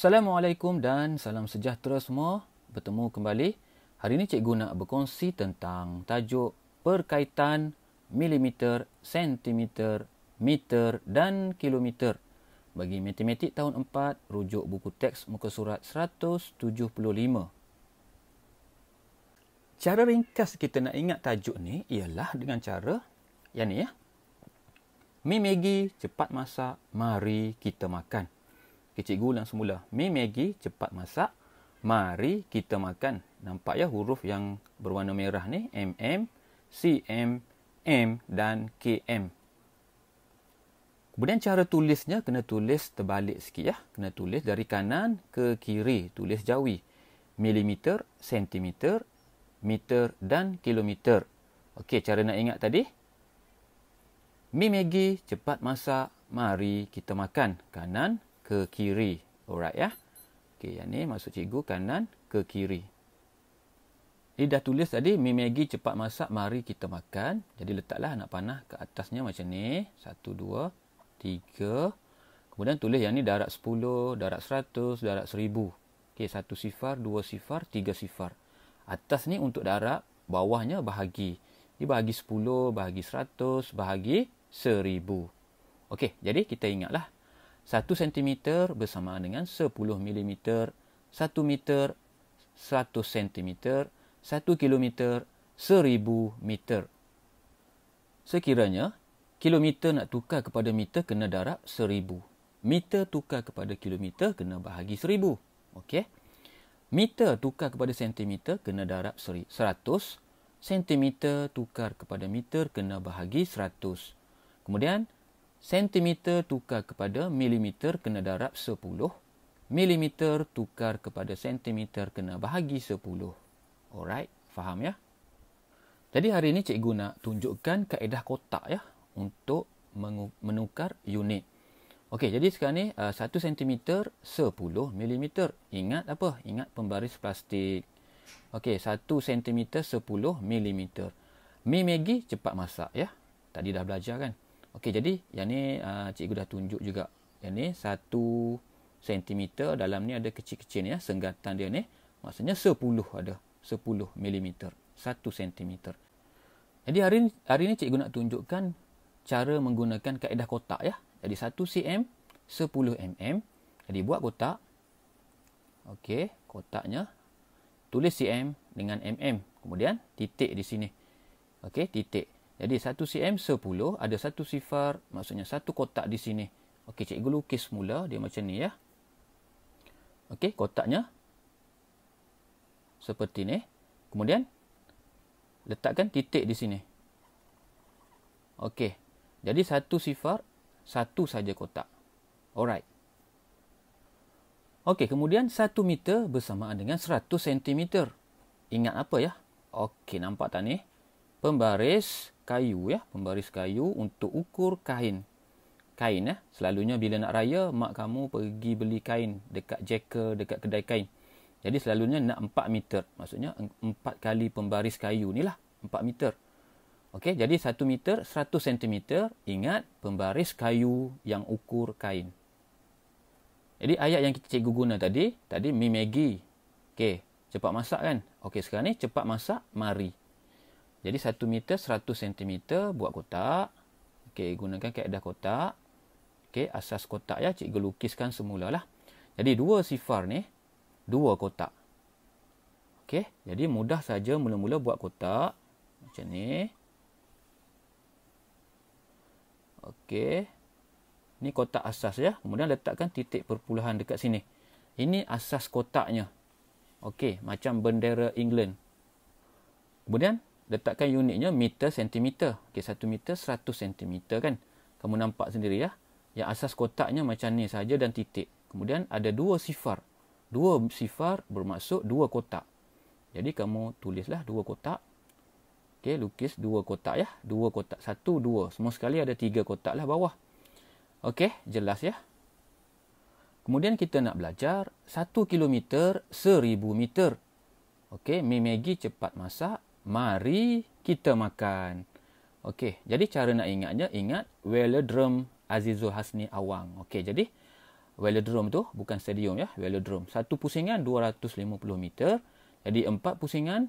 Assalamualaikum dan salam sejahtera semua. Bertemu kembali. Hari ini cikgu nak berkongsi tentang tajuk perkaitan milimeter, sentimeter, meter dan kilometer. Bagi matematik tahun 4, rujuk buku teks muka surat 175. Cara ringkas kita nak ingat tajuk ni ialah dengan cara yang ni ya. Mi Maggie cepat masak, mari kita makan ke cikgu yang semula. Mi Maggi cepat masak. Mari kita makan. Nampak ya huruf yang berwarna merah ni. MM, CM, M dan KM. Kemudian cara tulisnya kena tulis terbalik sikit ya. Kena tulis dari kanan ke kiri. Tulis jawi. Milimeter, sentimeter, meter dan kilometer. Okey, cara nak ingat tadi. Mi Maggi cepat masak. Mari kita makan. Kanan, ke kiri. Alright ya. Okey, yang ni maksud cikgu kanan ke kiri. Ini dah tulis tadi, mie Maggi cepat masak, mari kita makan. Jadi letaklah anak panah ke atasnya macam ni. Satu, dua, tiga. Kemudian tulis yang ni darat sepuluh, darat seratus, darat seribu. Okey, satu sifar, dua sifar, tiga sifar. Atas ni untuk darat, bawahnya bahagi. Ini bahagi sepuluh, bahagi seratus, bahagi seribu. Okey, jadi kita ingatlah. 1 cm bersamaan dengan 10 mm, 1 meter 100 cm, 1 km 1000 meter. Sekiranya kilometer nak tukar kepada meter kena darab 1000. Meter tukar kepada kilometer kena bahagi 1000. Okey. Meter tukar kepada sentimeter kena darab 100. Sentimeter tukar kepada meter kena bahagi 100. Kemudian sentimeter tukar kepada milimeter kena darab 10. Milimeter tukar kepada sentimeter kena bahagi 10. Alright, faham ya? Jadi hari ini cikgu nak tunjukkan kaedah kotak ya untuk menukar unit. Okey, jadi sekarang ni 1 cm 10 mm. Ingat apa? Ingat pembaris plastik. Okey, 1 cm 10 mm. Mi Maggie cepat masak ya. Tadi dah belajar kan? Okey, jadi yang ni uh, cikgu dah tunjuk juga. Yang ni 1 cm dalam ni ada kecil-kecil ya. Senggatan dia ni. Maksudnya 10 ada. 10 mm. 1 cm. Jadi hari ni, hari ni cikgu nak tunjukkan cara menggunakan kaedah kotak ya. Jadi 1 cm, 10 mm. Jadi buat kotak. Okey, kotaknya. Tulis cm dengan mm. Kemudian titik di sini. Okey, titik. Jadi 1 cm 10 ada satu sifar maksudnya satu kotak di sini. Okey cikgu lukis mula dia macam ni ya. Okey kotaknya seperti ni. Kemudian letakkan titik di sini. Okey. Jadi satu sifar satu saja kotak. Alright. Okey, kemudian 1 meter bersamaan dengan 100 cm. Ingat apa ya? Okey, nampak tak ni? Pembaris kayu ya, pembaris kayu untuk ukur kain. Kain ya, selalunya bila nak raya mak kamu pergi beli kain dekat jeker, dekat kedai kain. Jadi selalunya nak 4 meter. Maksudnya 4 kali pembaris kayu ni lah. 4 meter. Okey, jadi 1 meter, 100 cm. Ingat pembaris kayu yang ukur kain. Jadi ayat yang kita cikgu guna tadi, tadi mi Maggie. Okey, cepat masak kan? Okey, sekarang ni cepat masak, mari. Jadi 1 meter 100 cm buat kotak. Okey, gunakan kaedah kotak. Okey, asas kotak ya cikgu lukiskan semula lah. Jadi dua sifar ni, dua kotak. Okey, jadi mudah saja mula-mula buat kotak macam ni. Okey. Ni kotak asas ya. Kemudian letakkan titik perpuluhan dekat sini. Ini asas kotaknya. Okey, macam bendera England. Kemudian letakkan unitnya meter sentimeter. Okey, satu meter seratus sentimeter kan. Kamu nampak sendiri ya. Yang asas kotaknya macam ni saja dan titik. Kemudian ada dua sifar. Dua sifar bermaksud dua kotak. Jadi kamu tulislah dua kotak. Okey, lukis dua kotak ya. Dua kotak. Satu, dua. Semua sekali ada tiga kotak lah bawah. Okey, jelas ya. Kemudian kita nak belajar satu kilometer seribu meter. Okey, mie cepat masak mari kita makan. Okey, jadi cara nak ingatnya ingat Velodrome Azizul Hasni Awang. Okey, jadi Velodrome tu bukan stadium ya, Velodrome. Satu pusingan 250 meter. Jadi empat pusingan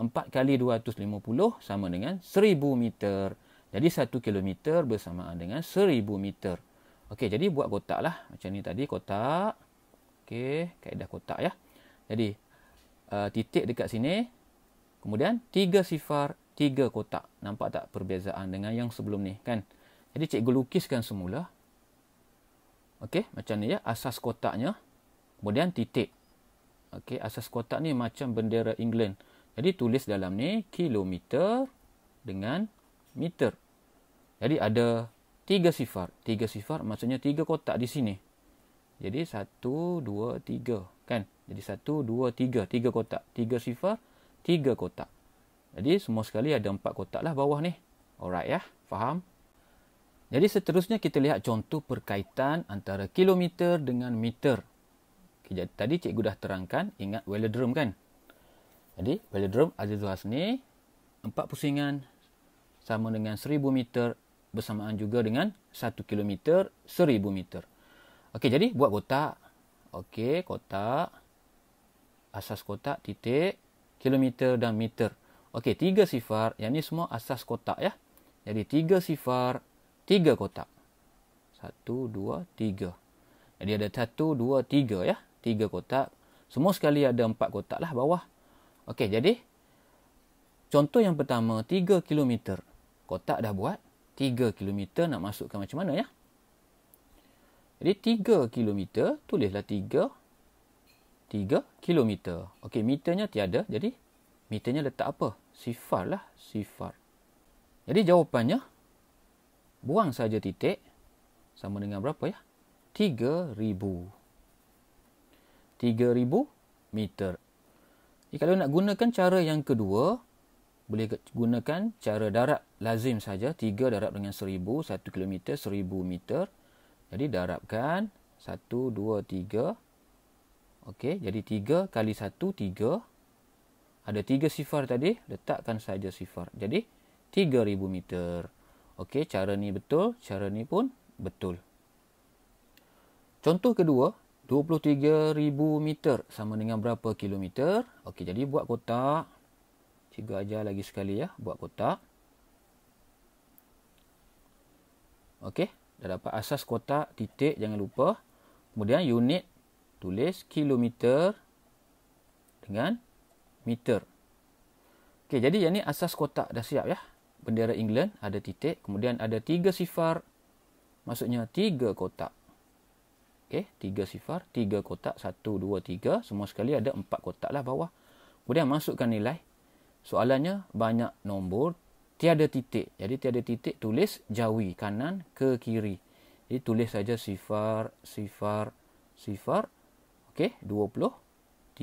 4 kali 250 sama dengan 1000 meter. Jadi 1 kilometer bersamaan dengan 1000 meter. Okey, jadi buat kotak lah. Macam ni tadi kotak. Okey, kaedah kotak ya. Jadi uh, titik dekat sini Kemudian tiga sifar, tiga kotak. Nampak tak perbezaan dengan yang sebelum ni kan? Jadi cikgu lukiskan semula. Okey, macam ni ya, asas kotaknya. Kemudian titik. Okey, asas kotak ni macam bendera England. Jadi tulis dalam ni kilometer dengan meter. Jadi ada tiga sifar. Tiga sifar maksudnya tiga kotak di sini. Jadi satu, dua, tiga. Kan? Jadi satu, dua, tiga. Tiga kotak. Tiga sifar tiga kotak. Jadi semua sekali ada empat kotak lah bawah ni. Alright ya, faham? Jadi seterusnya kita lihat contoh perkaitan antara kilometer dengan meter. Okay, tadi cikgu dah terangkan, ingat velodrome kan? Jadi velodrome Azizul Hasni, empat pusingan sama dengan seribu meter bersamaan juga dengan satu kilometer, seribu meter. Okey, jadi buat kotak. Okey, kotak. Asas kotak, titik kilometer dan meter. Okey, tiga sifar, yang ni semua asas kotak ya. Jadi tiga sifar, tiga kotak. Satu, dua, tiga. Jadi ada satu, dua, tiga ya. Tiga kotak. Semua sekali ada empat kotak lah bawah. Okey, jadi contoh yang pertama, tiga kilometer. Kotak dah buat. Tiga kilometer nak masukkan macam mana ya. Jadi tiga kilometer, tulislah tiga 3 km. Okey, meternya tiada. Jadi, meternya letak apa? Sifar lah. Sifar. Jadi, jawapannya, buang saja titik sama dengan berapa ya? 3,000. 3,000 meter. Jadi, kalau nak gunakan cara yang kedua, boleh gunakan cara darab lazim saja. 3 darab dengan 1,000. 1 km, 1,000 meter. Jadi, darabkan 1, 2, 3, 4. Okey, jadi 3 kali 1, 3. Ada 3 sifar tadi, letakkan saja sifar. Jadi, 3,000 meter. Okey, cara ni betul, cara ni pun betul. Contoh kedua, 23,000 meter sama dengan berapa kilometer? Okey, jadi buat kotak. Cikgu ajar lagi sekali ya, buat kotak. Okey, dah dapat asas kotak, titik, jangan lupa. Kemudian unit tulis kilometer dengan meter. Okey, jadi yang ni asas kotak dah siap ya. Bendera England ada titik, kemudian ada tiga sifar. Maksudnya tiga kotak. Okey, tiga sifar, tiga kotak, satu, dua, tiga. Semua sekali ada empat kotak lah bawah. Kemudian masukkan nilai. Soalannya banyak nombor, tiada titik. Jadi tiada titik, tulis jawi kanan ke kiri. Jadi tulis saja sifar, sifar, sifar Okey, 23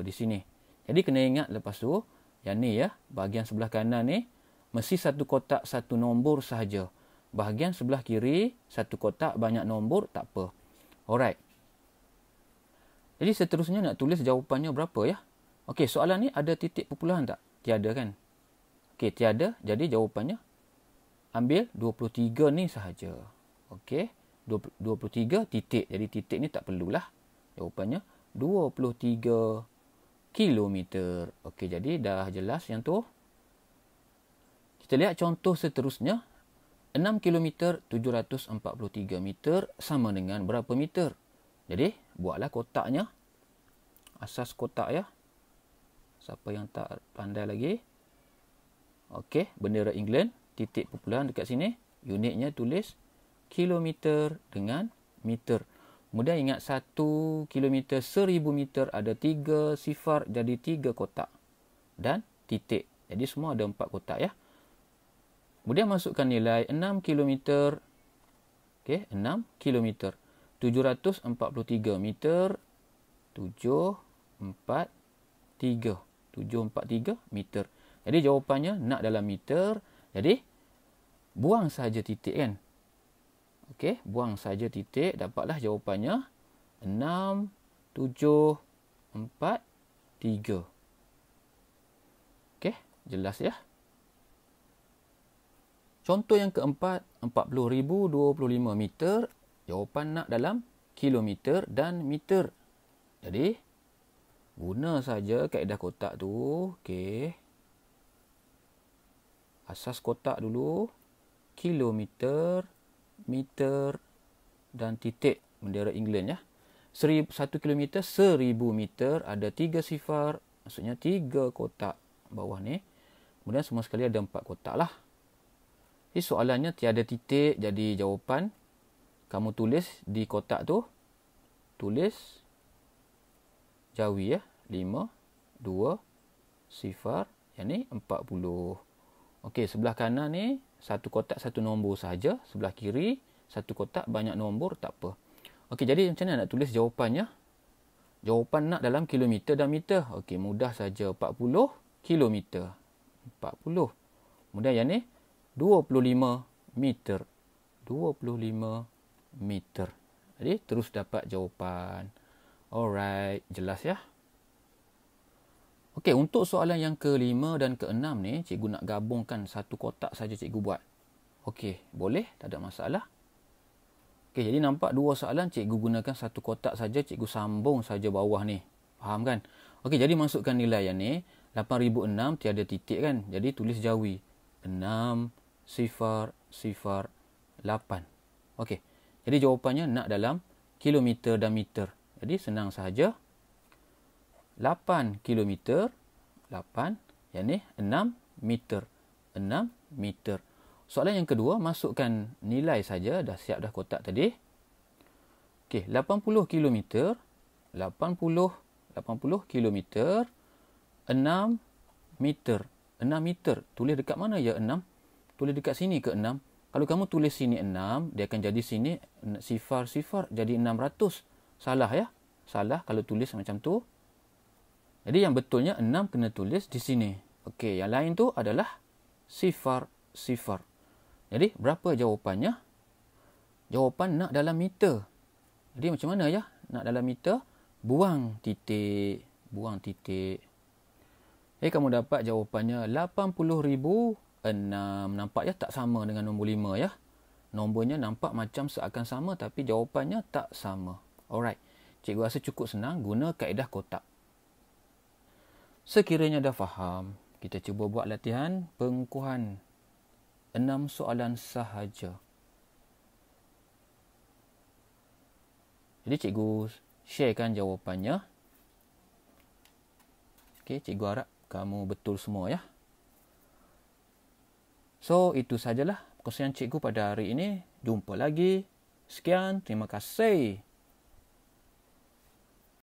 di sini. Jadi kena ingat lepas tu, yang ni ya, bahagian sebelah kanan ni mesti satu kotak satu nombor sahaja. Bahagian sebelah kiri satu kotak banyak nombor tak apa. Alright. Jadi seterusnya nak tulis jawapannya berapa ya? Okey, soalan ni ada titik perpuluhan tak? Tiada kan? Okey, tiada. Jadi jawapannya ambil 23 ni sahaja. Okey, 23 titik. Jadi titik ni tak perlulah rupanya 23 km. Okey, jadi dah jelas yang tu. Kita lihat contoh seterusnya. 6 km 743 meter sama dengan berapa meter? Jadi, buatlah kotaknya. Asas kotak ya. Siapa yang tak pandai lagi? Okey, bendera England, titik perpuluhan dekat sini. Unitnya tulis kilometer dengan meter. meter. Kemudian ingat satu kilometer seribu meter ada tiga sifar jadi tiga kotak dan titik. Jadi semua ada empat kotak ya. Kemudian masukkan nilai 6 km okey empat puluh tiga meter tujuh tujuh empat tiga empat tiga meter. Jadi jawapannya nak dalam meter. Jadi buang saja titik kan. Okey, buang saja titik dapatlah jawapannya 6743. Okey, jelas ya. Contoh yang keempat, 40025 meter, jawapan nak dalam kilometer dan meter. Jadi guna saja kaedah kotak tu. Okey. Asas kotak dulu. Kilometer meter dan titik bendera England ya. 1 km 1000 meter ada 3 sifar maksudnya 3 kotak bawah ni. Kemudian semua sekali ada 4 kotak lah. Jadi soalannya tiada titik jadi jawapan kamu tulis di kotak tu tulis jawi ya 5 2 sifar yang ni 40 Okey, sebelah kanan ni satu kotak satu nombor saja, sebelah kiri satu kotak banyak nombor tak apa. Okey, jadi macam mana nak tulis jawapannya? Jawapan nak dalam kilometer dan meter. Okey, mudah saja 40 kilometer. 40. Kemudian yang ni 25 meter. 25 meter. Jadi terus dapat jawapan. Alright, jelas ya? Okey, untuk soalan yang kelima dan keenam ni, cikgu nak gabungkan satu kotak saja cikgu buat. Okey, boleh, tak ada masalah. Okey, jadi nampak dua soalan cikgu gunakan satu kotak saja, cikgu sambung saja bawah ni. Faham kan? Okey, jadi masukkan nilai yang ni. 8006 tiada titik kan? Jadi tulis jawi. 6 sifar sifar 8. Okey. Jadi jawapannya nak dalam kilometer dan meter. Jadi senang saja 8 km 8 yang ni 6 meter 6 meter soalan yang kedua masukkan nilai saja dah siap dah kotak tadi okey 80 km 80 80 km 6 meter 6 meter tulis dekat mana ya 6 tulis dekat sini ke 6 kalau kamu tulis sini 6, dia akan jadi sini sifar-sifar jadi 600. Salah ya? Salah kalau tulis macam tu. Jadi yang betulnya enam kena tulis di sini. Okey, yang lain tu adalah sifar-sifar. Jadi berapa jawapannya? Jawapan nak dalam meter. Jadi macam mana ya? Nak dalam meter, buang titik, buang titik. Jadi eh, kamu dapat jawapannya 80,006. Nampak ya tak sama dengan nombor 5 ya? Nombornya nampak macam seakan sama tapi jawapannya tak sama. Alright. Cikgu rasa cukup senang guna kaedah kotak. Sekiranya dah faham, kita cuba buat latihan pengukuhan enam soalan sahaja. Jadi cikgu sharekan jawapannya. Okey, cikgu harap kamu betul semua ya. So, itu sajalah perkongsian cikgu pada hari ini. Jumpa lagi. Sekian, terima kasih.